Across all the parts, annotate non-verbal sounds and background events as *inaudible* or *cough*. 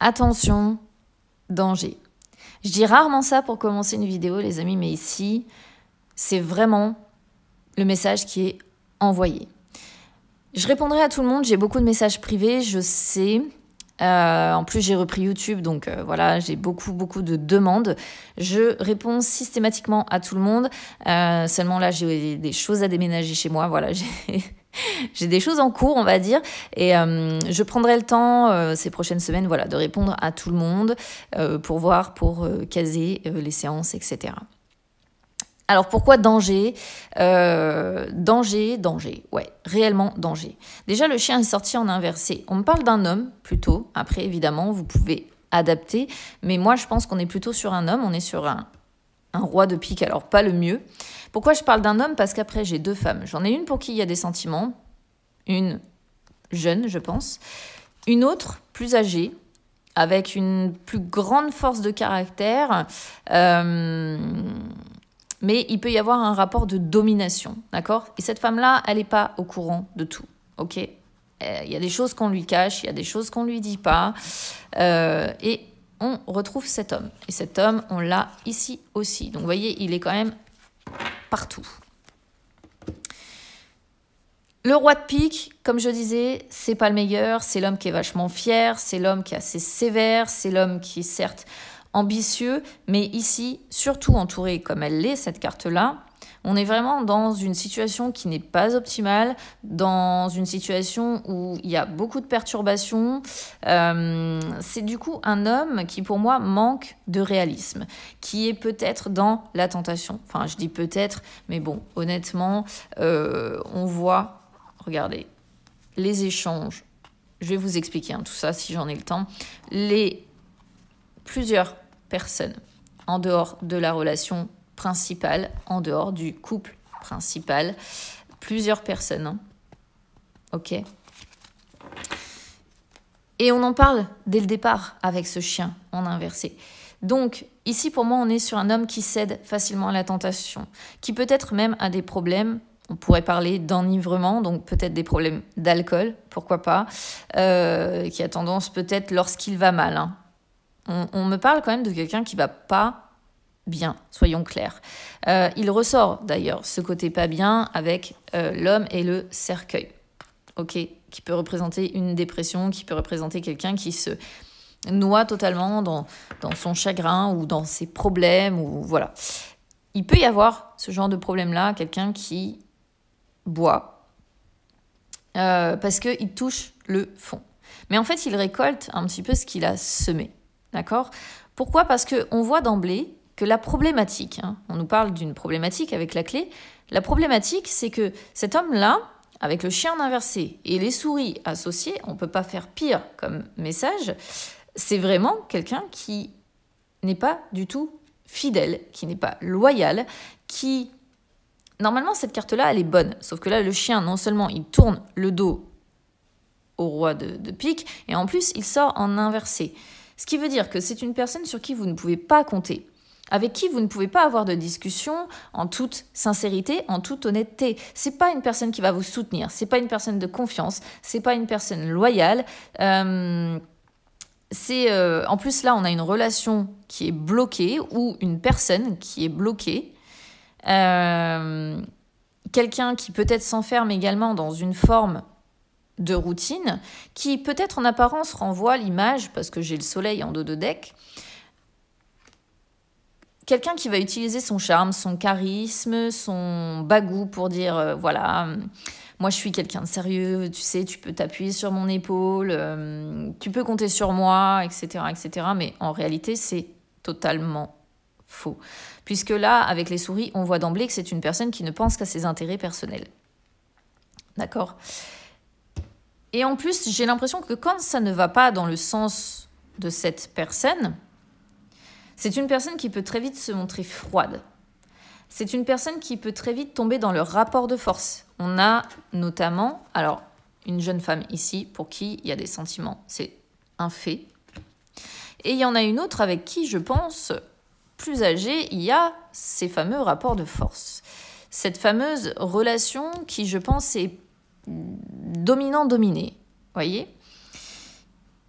Attention, danger. Je dis rarement ça pour commencer une vidéo, les amis, mais ici, c'est vraiment le message qui est envoyé. Je répondrai à tout le monde, j'ai beaucoup de messages privés, je sais. Euh, en plus, j'ai repris YouTube, donc euh, voilà, j'ai beaucoup, beaucoup de demandes. Je réponds systématiquement à tout le monde. Euh, seulement là, j'ai des choses à déménager chez moi. Voilà, *laughs* j'ai *laughs* j'ai des choses en cours, on va dire, et euh, je prendrai le temps euh, ces prochaines semaines, voilà, de répondre à tout le monde euh, pour voir, pour caser les séances, etc. Alors pourquoi danger Danger, danger, ouais, réellement danger. Déjà, le chien est sorti en inversé. On me parle d'un homme plutôt. Après, évidemment, vous pouvez adapter, Mais moi, je pense qu'on est plutôt sur un homme, on est sur un un roi de pique, alors pas le mieux. Pourquoi je parle d'un homme Parce qu'après, j'ai deux femmes. J'en ai une pour qui il y a des sentiments, une jeune, je pense, une autre plus âgée, avec une plus grande force de caractère. Euh, mais il peut y avoir un rapport de domination, d'accord Et cette femme-là, elle n'est pas au courant de tout, ok euh, Il y a des choses qu'on lui cache, il y a des choses qu'on lui dit pas. Euh, et on retrouve cet homme. Et cet homme, on l'a ici aussi. Donc vous voyez, il est quand même partout. Le roi de pique, comme je disais, c'est pas le meilleur, c'est l'homme qui est vachement fier, c'est l'homme qui est assez sévère, c'est l'homme qui est certes ambitieux, mais ici, surtout entouré comme elle l'est, cette carte-là, on est vraiment dans une situation qui n'est pas optimale, dans une situation où il y a beaucoup de perturbations. Euh, c'est du coup un homme qui, pour moi, manque de réalisme, qui est peut-être dans la tentation. Enfin, je dis peut-être, mais bon, honnêtement, euh, on voit, regardez, les échanges. Je vais vous expliquer hein, tout ça si j'en ai le temps. Les plusieurs personnes en dehors de la relation principal en dehors du couple principal, plusieurs personnes. Hein. Ok Et on en parle dès le départ avec ce chien en inversé. Donc, ici pour moi, on est sur un homme qui cède facilement à la tentation, qui peut-être même a des problèmes on pourrait parler d'enivrement, donc peut-être des problèmes d'alcool, pourquoi pas, euh, qui a tendance peut-être lorsqu'il va mal. Hein. On, on, me parle quand même de quelqu'un qui va pas bien, soyons clairs. Euh, il ressort d'ailleurs ce côté pas bien avec euh, l'homme et le cercueil, ok, qui peut représenter une dépression, qui peut représenter quelqu'un qui se noie totalement dans, dans son chagrin ou dans ses problèmes, ou voilà. Il peut y avoir ce genre de problème-là, quelqu'un qui boit, euh, parce qu'il touche le fond. Mais en fait, il récolte un petit peu ce qu'il a semé, d'accord Pourquoi Parce qu'on voit d'emblée que la problématique, hein, on nous parle d'une problématique avec la clé, la problématique c'est que cet homme-là, avec le chien inversé et les souris associées, on ne peut pas faire pire comme message, c'est vraiment quelqu'un qui n'est pas du tout fidèle, qui n'est pas loyal, qui... Normalement, cette carte-là, elle est bonne, sauf que là, le chien, non seulement il tourne le dos au roi de pique, et en plus, il sort en inversé. Ce qui veut dire que c'est une personne sur qui vous ne pouvez pas compter avec qui vous ne pouvez pas avoir de discussion en toute sincérité, en toute honnêteté. C'est pas une personne qui va vous soutenir, c'est pas une personne de confiance, c'est pas une personne loyale. Euh, c'est euh, en plus là, on a une relation qui est bloquée ou une personne qui est bloquée. Euh, quelqu'un qui peut-être s'enferme également dans une forme de routine, qui peut-être en apparence renvoie l'image, parce que j'ai le soleil en dos de deck, quelqu'un qui va utiliser son charme, son charisme, son bagou pour dire euh, voilà, euh, moi je suis quelqu'un de sérieux, tu sais, tu peux t'appuyer sur mon épaule, euh, tu peux compter sur moi, etc., etc. Mais en réalité, c'est totalement faux. Puisque là, avec les souris, on voit d'emblée que c'est une personne qui ne pense qu'à ses intérêts personnels. D'accord Et en plus, j'ai l'impression que quand ça ne va pas dans le sens de cette personne, c'est une personne qui peut très vite se montrer froide. C'est une personne qui peut très vite tomber dans le rapport de force. On a notamment, alors, une jeune femme ici pour qui il y a des sentiments, c'est un fait. Et il y en a une autre avec qui, je pense, plus âgée, il y a ces fameux rapports de force. Cette fameuse relation qui, je pense, est dominant-dominée. Voyez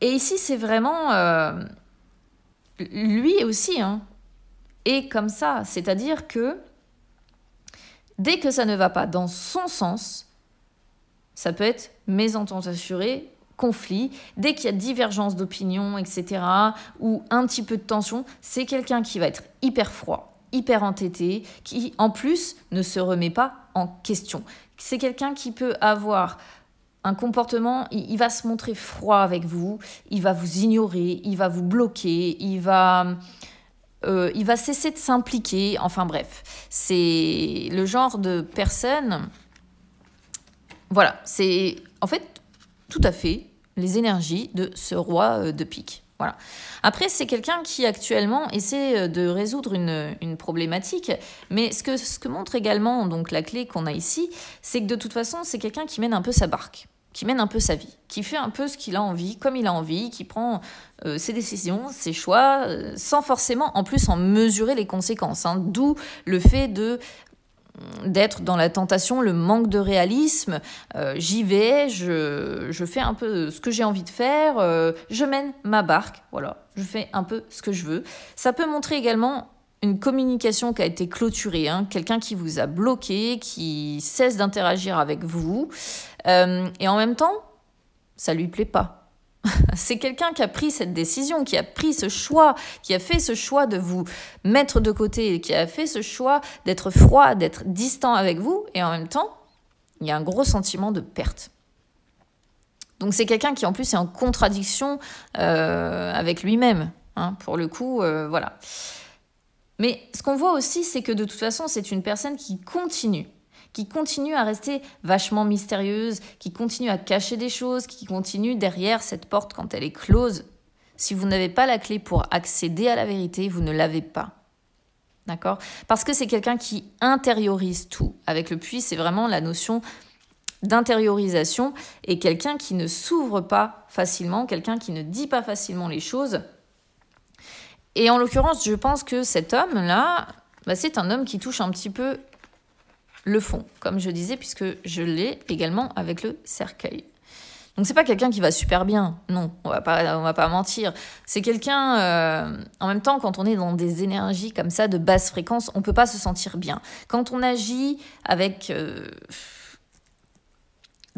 Et ici, c'est vraiment. Euh, lui aussi hein, est comme ça. C'est-à-dire que dès que ça ne va pas dans son sens, ça peut être mésentente assurée, conflit, dès qu'il y a divergence d'opinion, etc., ou un petit peu de tension, c'est quelqu'un qui va être hyper froid, hyper entêté, qui en plus ne se remet pas en question. C'est quelqu'un qui peut avoir un comportement, il, va se montrer froid avec vous, il va vous ignorer, il va vous bloquer, il va, euh, il va cesser de s'impliquer. Enfin bref, c'est le genre de personne. Voilà, c'est en fait tout à fait les énergies de ce roi euh, de pique. Voilà. Après, c'est quelqu'un qui actuellement essaie euh, de résoudre une, une, problématique, mais ce que, ce que montre également donc la clé qu'on a ici, c'est que de toute façon, c'est quelqu'un qui mène un peu sa barque qui mène un peu sa vie, qui fait un peu ce qu'il a envie, comme il a envie, qui prend euh, ses décisions, ses choix, euh, sans forcément en plus en mesurer les conséquences. Hein. D'où le fait de mm, d'être dans la tentation, le manque de réalisme, euh, j'y vais, je, je, fais un peu ce que j'ai envie de faire, je mène ma barque, voilà, je fais un peu ce que je veux. Ça peut montrer également une communication qui a été clôturée, hein. quelqu'un qui vous a bloqué, qui cesse d'interagir avec vous, euh, et en même temps, ça lui plaît pas. *laughs* C'est quelqu'un qui a pris cette décision, qui a pris ce choix, qui a fait ce choix de vous mettre de côté, qui a fait ce choix d'être froid, d'être distant avec vous, et en même temps, il y a un gros sentiment de perte. Donc c'est quelqu'un qui en plus est en contradiction euh, avec lui-même. Hein, pour le coup, euh, voilà. Mais ce qu'on voit aussi, c'est que de toute façon, c'est une personne qui continue qui continue à rester vachement mystérieuse, qui continue à cacher des choses, qui continue derrière cette porte quand elle est close. Si vous n'avez pas la clé pour accéder à la vérité, vous ne l'avez pas. D'accord Parce que c'est quelqu'un qui intériorise tout. Avec le puits, c'est vraiment la notion d'intériorisation et quelqu'un qui ne s'ouvre pas facilement, quelqu'un qui ne dit pas facilement les choses et en l'occurrence, je pense que cet homme-là, bah, c'est un homme qui touche un petit peu le fond, comme je disais, puisque je l'ai également avec le cercueil. Donc c'est pas quelqu'un qui va super bien, non, on va pas, on va pas mentir. C'est quelqu'un, euh, en même temps, quand on est dans des énergies comme ça de basse fréquence, on peut pas se sentir bien. Quand on agit avec euh,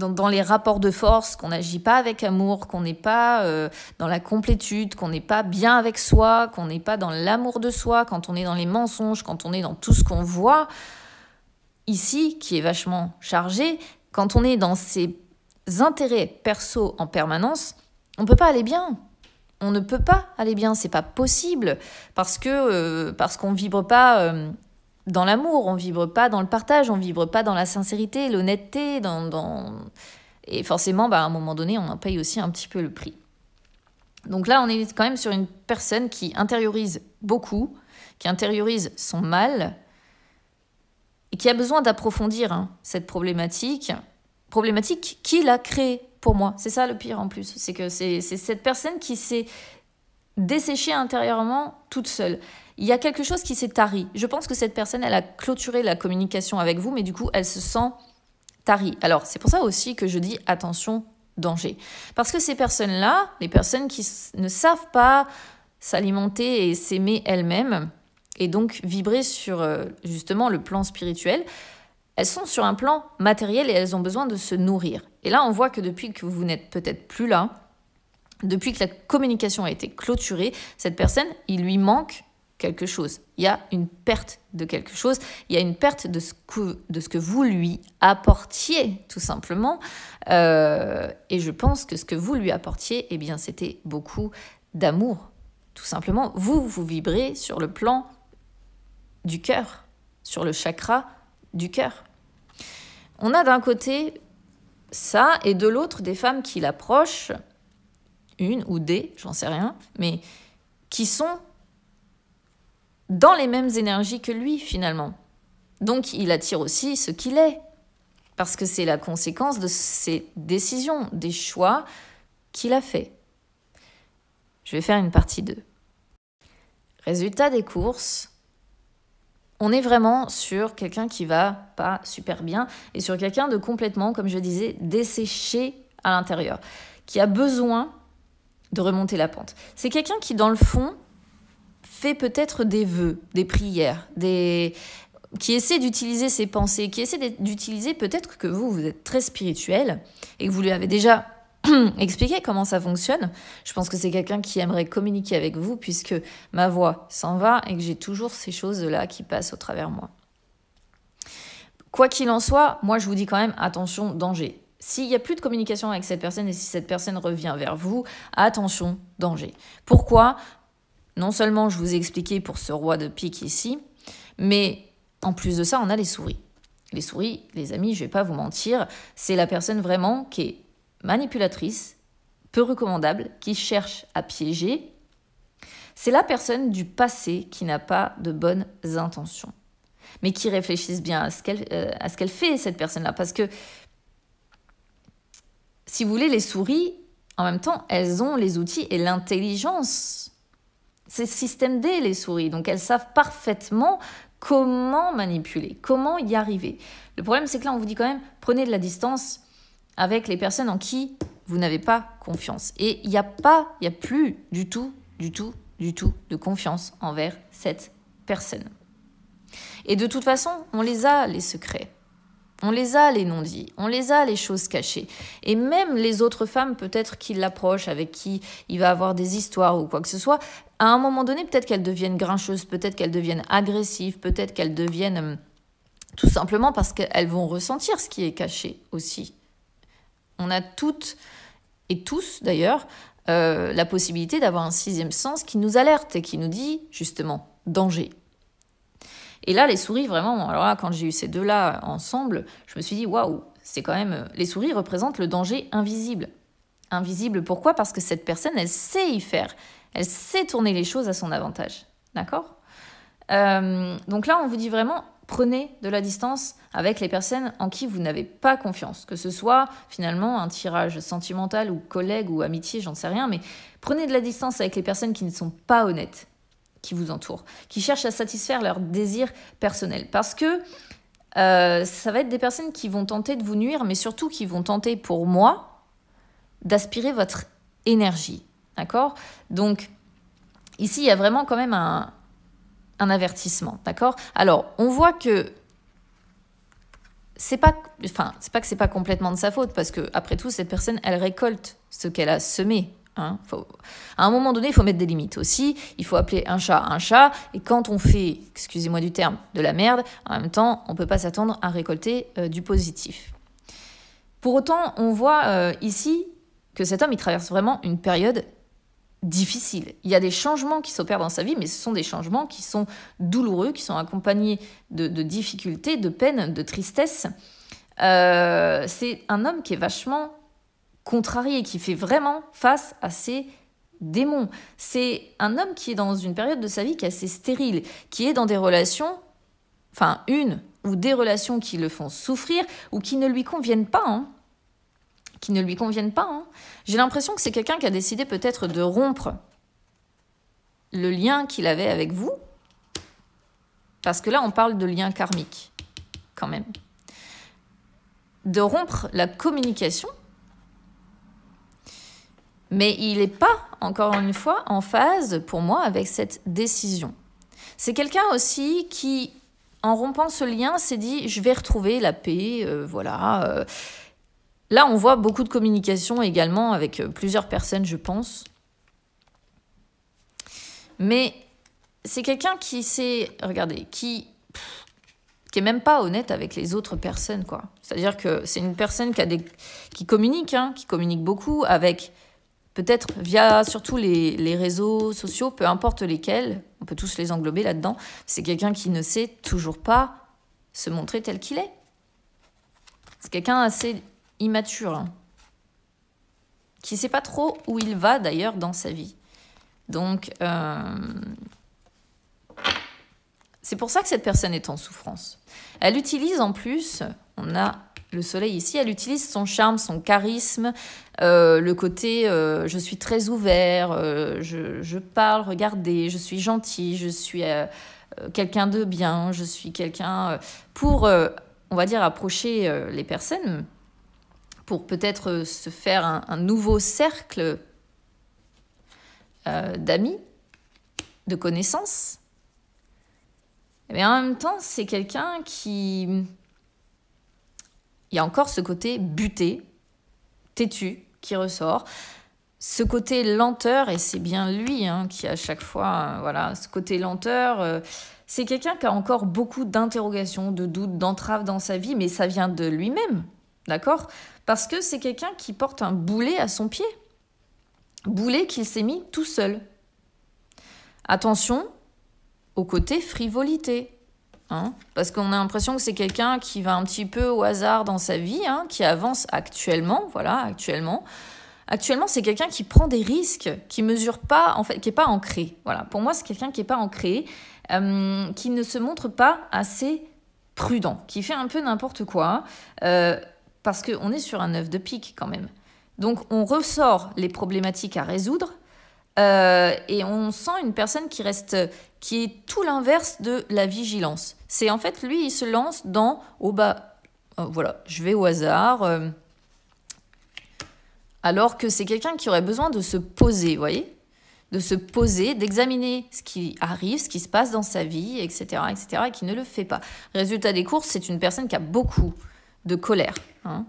dans, les rapports de force, qu'on n'agit pas avec amour, qu'on n'est pas euh, dans la complétude, qu'on n'est pas bien avec soi, qu'on n'est pas dans l'amour de soi, quand on est dans les mensonges, quand on est dans tout ce qu'on voit, ici, qui est vachement chargé, quand on est dans ses intérêts perso en permanence, on ne peut pas aller bien. On ne peut pas aller bien, c'est pas possible parce que euh, parce qu'on vibre pas euh, dans l'amour, on vibre pas dans le partage, on vibre pas dans la sincérité, l'honnêteté, dans, dans, et forcément, bah, à un moment donné, on en paye aussi un petit peu le prix. Donc là, on est quand même sur une personne qui intériorise beaucoup, qui intériorise son mal, et qui a besoin d'approfondir hein, cette problématique, problématique qu'il a créée pour moi. C'est ça le pire en plus, c'est que c'est cette personne qui s'est desséchée intérieurement toute seule il y a quelque chose qui s'est tari. Je pense que cette personne, elle a clôturé la communication avec vous, mais du coup, elle se sent tarie. Alors, c'est pour ça aussi que je dis attention, danger. Parce que ces personnes-là, les personnes qui ne savent pas s'alimenter et s'aimer elles-mêmes, et donc vibrer sur euh, justement le plan spirituel, elles sont sur un plan matériel et elles ont besoin de se nourrir. Et là, on voit que depuis que vous n'êtes peut-être plus là, depuis que la communication a été clôturée, cette personne, il lui manque quelque chose. Il y a une perte de quelque chose. Il y a une perte de ce que, de ce que vous lui apportiez, tout simplement. Euh, et je pense que ce que vous lui apportiez, eh bien, c'était beaucoup d'amour, tout simplement. Vous, vous vibrez sur le plan du cœur, sur le chakra du cœur. On a d'un côté ça, et de l'autre des femmes qui l'approchent, une ou des, j'en sais rien, mais qui sont dans les mêmes énergies que lui finalement. Donc il attire aussi ce qu'il est, parce que c'est la conséquence de ses décisions, des choix qu'il a faits. Je vais faire une partie 2. Résultat des courses, on est vraiment sur quelqu'un qui va pas super bien et sur quelqu'un de complètement, comme je disais, desséché à l'intérieur, qui a besoin de remonter la pente. C'est quelqu'un qui, dans le fond, fait peut-être des vœux, des prières, des qui essaie d'utiliser ses pensées, qui essaie d'utiliser peut-être que vous, vous êtes très spirituel et que vous lui avez déjà *clears throat* expliqué comment ça fonctionne. Je pense que c'est quelqu'un qui aimerait communiquer avec vous puisque ma voix s'en va et que j'ai toujours ces choses-là qui passent au travers moi. Quoi qu'il en soit, moi je vous dis quand même attention, danger. S'il n'y a plus de communication avec cette personne et si cette personne revient vers vous, attention, danger. Pourquoi non seulement je vous ai expliqué pour ce roi de pique ici, mais en plus de ça, on a les souris. Les souris, les amis, je vais pas vous mentir, c'est la personne vraiment qui est manipulatrice, peu recommandable, qui cherche à piéger. C'est la personne du passé qui n'a pas de bonnes intentions, mais qui réfléchisse bien à ce qu'elle euh, ce qu'elle fait, cette personne-là. Parce que, si vous voulez, les souris, en même temps, elles ont les outils et l'intelligence c'est système D, les souris. Donc elles savent parfaitement comment manipuler, comment y arriver. Le problème, c'est que là, on vous dit quand même, prenez de la distance avec les personnes en qui vous n'avez pas confiance. Et il n'y a pas, il n'y a plus du tout, du tout, du tout de confiance envers cette personne. Et de toute façon, on les a, les secrets. On les a les non-dits, on les a les choses cachées. Et même les autres femmes, peut-être qui l'approchent, avec qui il va avoir des histoires ou quoi que ce soit, à un moment donné, peut-être qu'elles deviennent grincheuses, peut-être qu'elles deviennent agressives, peut-être qu'elles deviennent hum, tout simplement parce qu'elles vont ressentir ce qui est caché aussi. On a toutes et tous d'ailleurs euh, la possibilité d'avoir un sixième sens qui nous alerte et qui nous dit justement danger, et là, les souris, vraiment, alors là, quand j'ai eu ces deux-là ensemble, je me suis dit, waouh, c'est quand même. Euh, les souris représentent le danger invisible. Invisible, pourquoi Parce que cette personne, elle sait y faire. Elle sait tourner les choses à son avantage. D'accord euh, Donc là, on vous dit vraiment, prenez de la distance avec les personnes en qui vous n'avez pas confiance, que ce soit finalement un tirage sentimental ou collègue ou amitié, j'en sais rien, mais prenez de la distance avec les personnes qui ne sont pas honnêtes, qui vous entourent, qui cherchent à satisfaire leurs désirs personnels. Parce que euh, ça va être des personnes qui vont tenter de vous nuire, mais surtout qui vont tenter, pour moi, d'aspirer votre énergie. D'accord Donc, ici, il y a vraiment quand même un, un avertissement. D'accord Alors, on voit que c'est pas enfin c'est pas que c'est pas complètement de sa faute parce que après tout cette personne elle récolte ce qu'elle a semé Hein. À un moment donné, il faut mettre des limites aussi. Il faut appeler un chat un chat. Et quand on fait, excusez-moi du terme, de la merde, en même temps, on ne peut pas s'attendre à récolter euh, du positif. Pour autant, on voit euh, ici que cet homme, il traverse vraiment une période difficile. Il y a des changements qui s'opèrent dans sa vie, mais ce sont des changements qui sont douloureux, qui sont accompagnés de, difficultés, de peines, de tristesse. Euh, c'est un homme qui est vachement contrarié, qui fait vraiment face à ses démons. C'est un homme qui est dans une période de sa vie qui est assez stérile, qui est dans des relations, enfin une ou des relations qui le font souffrir ou qui ne lui conviennent pas. Hein. Qui ne lui conviennent pas. Hein. J'ai l'impression que c'est quelqu'un qui a décidé peut-être de rompre le lien qu'il avait avec vous. Parce que là, on parle de lien karmique, quand même. De rompre la communication mais il n'est pas, encore une fois, en phase pour moi avec cette décision. C'est quelqu'un aussi qui, en rompant ce lien, s'est dit je vais retrouver la paix, euh, voilà. Euh. Là, on voit beaucoup de communication également avec euh, plusieurs personnes, je pense. Mais c'est quelqu'un qui s'est, regardez, qui qui est même pas honnête avec les autres personnes, quoi. C'est-à-dire que c'est une personne qui a des, qui communique, hein, qui communique beaucoup avec peut-être via surtout les, réseaux sociaux, peu importe lesquels, on peut tous les englober là-dedans, c'est quelqu'un qui ne sait toujours pas se montrer tel qu'il est. C'est quelqu'un assez immature, hein, qui ne sait pas trop où il va d'ailleurs dans sa vie. Donc, euh, c'est pour ça que cette personne est en souffrance. Elle utilise en plus, on a le soleil ici, elle utilise son charme, son charisme, euh, le côté euh, je suis très ouvert, euh, je, parle, regardez, je suis gentil, je suis quelqu'un de bien, je suis quelqu'un pour, on va dire, approcher les personnes, pour peut-être se faire un nouveau cercle d'amis, de connaissances. Mais eh en même temps, c'est quelqu'un qui il y a encore ce côté buté, têtu, qui ressort. Ce côté lenteur, et c'est bien lui hein, qui à chaque fois, euh, voilà, ce côté lenteur, euh, c'est quelqu'un qui a encore beaucoup d'interrogations, de doutes, d'entraves dans sa vie, mais ça vient de lui-même, d'accord Parce que c'est quelqu'un qui porte un boulet à son pied, boulet qu'il s'est mis tout seul. Attention au côté frivolité, Hein? Parce qu'on a l'impression que c'est quelqu'un qui va un petit peu au hasard dans sa vie, hein, qui avance actuellement, voilà, actuellement. Actuellement, c'est quelqu'un qui prend des risques, qui mesure pas, en fait, qui n'est pas ancré. Voilà, pour moi, c'est quelqu'un qui n'est pas ancré, euh, qui ne se montre pas assez prudent, qui fait un peu n'importe quoi, euh, parce qu'on est sur un œuf de pique quand même. Donc, on ressort les problématiques à résoudre, euh, et on sent une personne qui reste, qui est tout l'inverse de la vigilance. C'est en fait lui, il se lance dans oh bas, euh, voilà, je vais au hasard. Euh, alors que c'est quelqu'un qui aurait besoin de se poser, vous voyez De se poser, d'examiner ce qui arrive, ce qui se passe dans sa vie, etc., etc., et qui ne le fait pas. Résultat des courses, c'est une personne qui a beaucoup de colère. Hein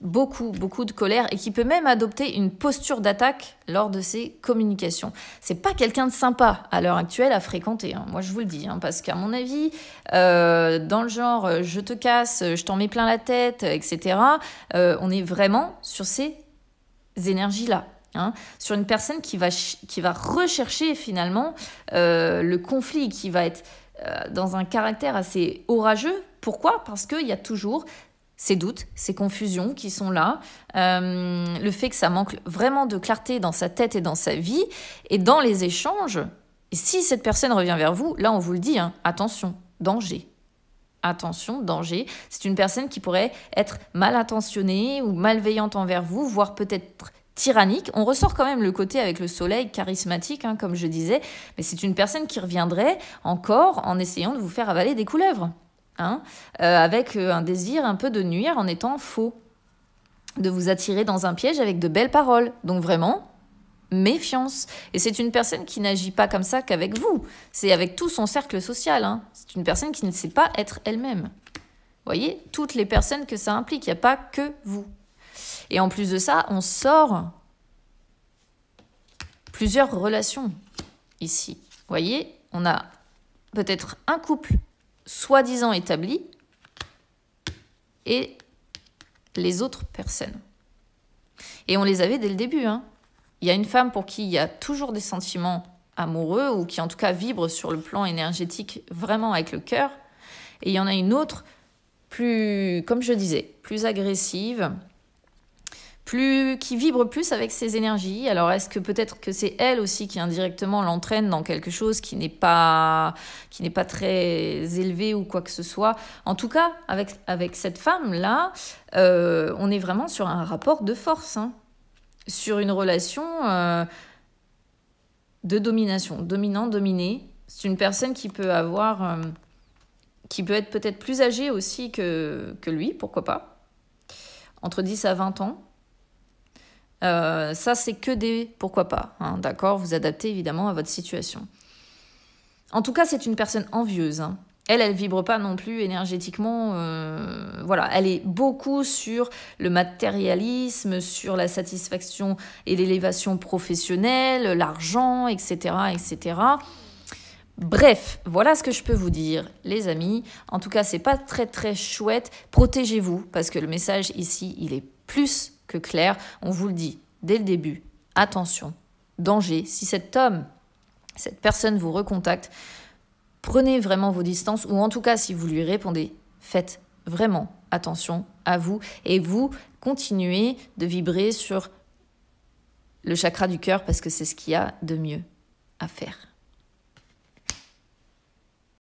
beaucoup, beaucoup de colère et qui peut même adopter une posture d'attaque lors de ses communications. C'est pas quelqu'un de sympa à l'heure actuelle à fréquenter, hein. moi je vous le dis, hein, parce qu'à mon avis, euh, dans le genre euh, je te casse, euh, je t'en mets plein la tête, etc., on est vraiment sur ces énergies-là. Hein. sur une personne qui va, qui va rechercher finalement le conflit, qui va être dans un caractère assez orageux. Pourquoi Parce qu'il y a toujours ces doutes, ces confusions qui sont là, euh, le fait que ça manque vraiment de clarté dans sa tête et dans sa vie, et dans les échanges, et si cette personne revient vers vous, là on vous le dit, hein, attention, danger. Attention, danger. C'est une personne qui pourrait être mal intentionnée ou malveillante envers vous, voire peut-être tyrannique. On ressort quand même le côté avec le soleil charismatique, hein, comme je disais, mais c'est une personne qui reviendrait encore en essayant de vous faire avaler des couleuvres. Hein, euh, avec euh, un désir un peu de nuire en étant faux, de vous attirer dans un piège avec de belles paroles. Donc vraiment, méfiance. Et c'est une personne qui n'agit pas comme ça qu'avec vous, c'est avec tout son cercle social. Hein. C'est une personne qui ne sait pas être elle-même. Voyez, toutes les personnes que ça implique, il n'y a pas que vous. Et en plus de ça, on sort plusieurs relations ici. Voyez, on a peut-être un couple soi-disant établi et les autres personnes. Et on les avait dès le début. Hein. Il y a une femme pour qui il y a toujours des sentiments amoureux ou qui en tout cas vibre sur le plan énergétique vraiment avec le cœur. Et il y en a une autre plus, comme je disais, plus agressive, plus, qui vibre plus avec ses énergies. Alors est-ce que peut-être que c'est elle aussi qui indirectement l'entraîne dans quelque chose qui n'est pas, qui n'est pas très élevé ou quoi que ce soit. En tout cas, avec, avec cette femme là, euh, on est vraiment sur un rapport de force, hein. sur une relation euh, de domination, dominant dominé. C'est une personne qui peut avoir, euh, qui peut être peut-être plus âgée aussi que que lui, pourquoi pas, entre 10 à 20 ans euh, ça, c'est que des pourquoi pas. Hein, d'accord Vous adaptez évidemment à votre situation. En tout cas, c'est une personne envieuse. Hein. Elle, elle vibre pas non plus énergétiquement. Euh, voilà, elle est beaucoup sur le matérialisme, sur la satisfaction et l'élévation professionnelle, l'argent, etc., etc. Bref, voilà ce que je peux vous dire, les amis. En tout cas, c'est pas très très chouette. Protégez-vous parce que le message ici, il est plus que Claire, on vous le dit dès le début, attention, danger, si cet homme, cette personne vous recontacte, prenez vraiment vos distances, ou en tout cas si vous lui répondez, faites vraiment attention à vous, et vous continuez de vibrer sur le chakra du cœur parce que c'est ce qu'il y a de mieux à faire.